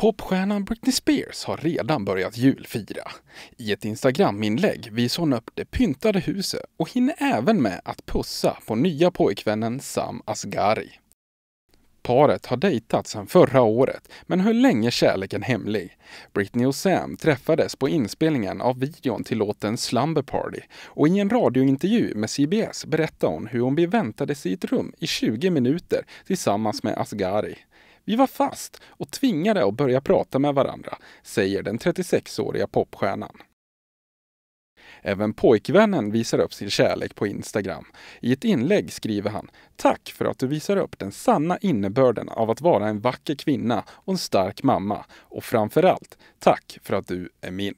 Popstjärnan Britney Spears har redan börjat julfira. I ett Instagram-inlägg visar hon upp det pyntade huset och hinner även med att pussa på nya pojkvännen Sam Asgari. Paret har dejtat sedan förra året, men höll länge kärleken hemlig. Britney och Sam träffades på inspelningen av videon till låten Slumber Party och i en radiointervju med CBS berättar hon hur hon beväntades i ett rum i 20 minuter tillsammans med Asgari. Vi var fast och tvingade att börja prata med varandra, säger den 36-åriga popstjärnan. Även pojkvännen visar upp sin kärlek på Instagram. I ett inlägg skriver han “Tack för att du visar upp den sanna innebörden av att vara en vacker kvinna och en stark mamma. Och framförallt, tack för att du är min.”